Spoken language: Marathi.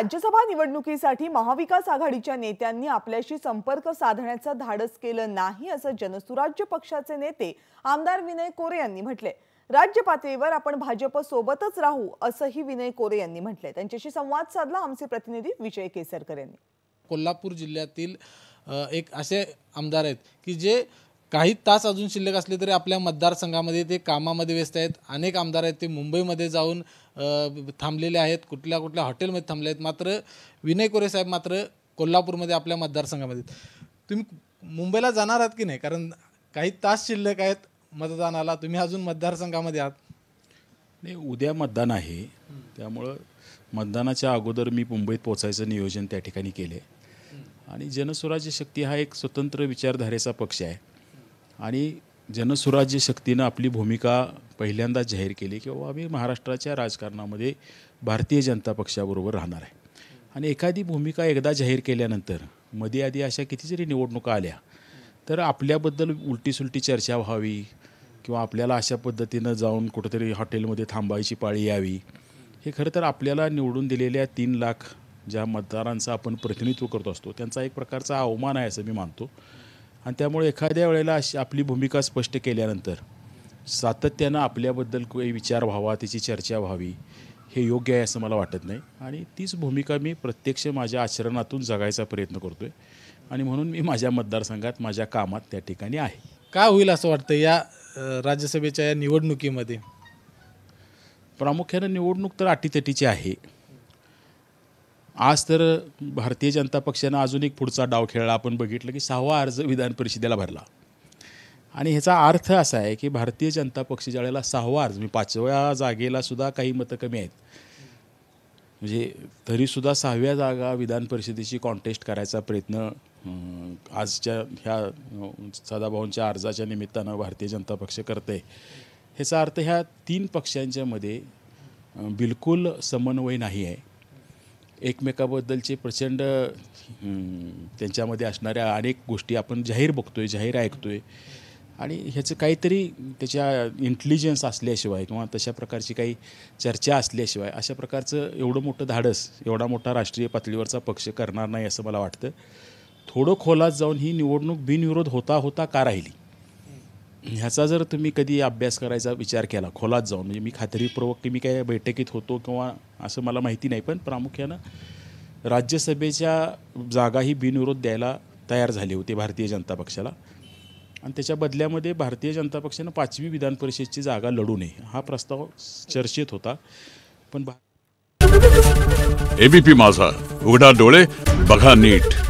राज्यसभा निवडणुकीसाठी महाविकास आघाडीच्या नेत्यांनी आपल्याशी संपर्क साधण्याचं धाडस केलं नाही असं जनसुराज्य पक्षाचे नेते आमदार विनय कोरे यांनी म्हटले राज्य पातळीवर आपण भाजप सोबतच राहू असंही विनय कोरे यांनी म्हटलंय त्यांच्याशी संवाद साधला आमचे प्रतिनिधी विजय केसरकर यांनी कोल्हापूर जिल्ह्यातील एक असे आमदार आहेत की जे काही तास अजून शिल्लक असले तरी आपल्या मतदारसंघामध्ये ते कामामध्ये व्यस्त आहेत अनेक आमदार आहेत ते मुंबईमध्ये जाऊन थांबलेले आहेत कुठल्या कुठल्या हॉटेलमध्ये थांबले आहेत मात्र विनय कोरे साहेब मात्र कोल्हापूरमध्ये आपल्या मतदारसंघामध्ये तुम्ही मुंबईला जाणार आहात की नाही कारण काही तास शिल्लक आहेत मतदानाला तुम्ही अजून मतदारसंघामध्ये आहात नाही उद्या मतदान आहे त्यामुळं मतदानाच्या अगोदर मी मुंबईत पोचायचं नियोजन त्या ठिकाणी केले आणि जनस्वराज्य शक्ती हा एक स्वतंत्र विचारधारेचा पक्ष आहे आणि जनसुराज्य शक्तीनं आपली भूमिका पहिल्यांदा जाहीर केली की आम्ही महाराष्ट्राच्या राजकारणामध्ये भारतीय जनता पक्षाबरोबर राहणार आहे आणि एखादी भूमिका एकदा जाहीर केल्यानंतर मध्ये आधी अशा कितीतरी निवडणुका आल्या तर आपल्याबद्दल उलटीसुलटी चर्चा व्हावी किंवा आपल्याला अशा पद्धतीनं जाऊन कुठंतरी हॉटेलमध्ये थांबायची पाळी यावी हे खरं तर आपल्याला निवडून दिलेल्या तीन लाख ज्या मतदारांचं आपण प्रतिनिधित्व करत असतो त्यांचा एक प्रकारचा अवमान आहे असं मी मानतो आणि त्यामुळे एखाद्या वेळेला अशी आपली भूमिका स्पष्ट केल्यानंतर सातत्यानं आपल्याबद्दल काही विचार व्हावा त्याची चर्चा व्हावी हे योग्य आहे असं मला वाटत नाही आणि तीच भूमिका मी प्रत्यक्ष माझ्या आचरणातून जगायचा प्रयत्न करतो आहे आणि म्हणून मी माझ्या मतदारसंघात माझ्या कामात त्या ठिकाणी आहे काय होईल असं वाटतं या राज्यसभेच्या या निवडणुकीमध्ये प्रामुख्यानं निवडणूक तर अटीतटीची आहे आज तर भारतीय जनता पक्षानं अजून एक पुढचा डाव खेळला आपण बघितलं की सहावा अर्ज विधान परिषदेला भरला आणि ह्याचा अर्थ असा आहे की भारतीय जनता पक्ष ज्या वेळेला सहावा अर्ज म्हणजे पाचव्या जागेला सुद्धा काही मतं कमी आहेत म्हणजे तरीसुद्धा सहाव्या जागा विधान परिषदेची कॉन्टेस्ट करायचा प्रयत्न आजच्या ह्या सदाभाऊंच्या अर्जाच्या निमित्तानं भारतीय जनता पक्ष आहे ह्याचा अर्थ ह्या तीन पक्षांच्यामध्ये बिलकुल समन्वय नाही आहे एकमेकाबद्दलचे प्रचंड त्यांच्यामध्ये असणाऱ्या अनेक गोष्टी आपण जाहीर बघतोय जाहीर ऐकतोय आणि ह्याचं काहीतरी त्याच्या इंटेलिजन्स असल्याशिवाय किंवा तशा प्रकारची काही चर्चा असल्याशिवाय अशा प्रकारचं एवढं मोठं धाडस एवढा मोठा राष्ट्रीय पातळीवरचा पक्ष करणार नाही असं मला वाटतं थोडं खोलात जाऊन ही निवडणूक बिनविरोध होता होता का राहिली ह्याचा जर तुम्ही कधी अभ्यास करायचा विचार केला खोलात जाऊन म्हणजे मी खात्रीपूर्वक की मी काय बैठकीत होतो किंवा असं मला माहिती नाही पण प्रामुख्यानं राज्यसभेच्या जागाही बिनविरोध द्यायला तयार झाले होते भारतीय जनता पक्षाला आणि त्याच्या बदल्यामध्ये भारतीय जनता पक्षानं पाचवी विधान परिषदची जागा लढू नये हा प्रस्ताव चर्चेत होता पण एबीपी माझा उघडा डोळे बघा नीट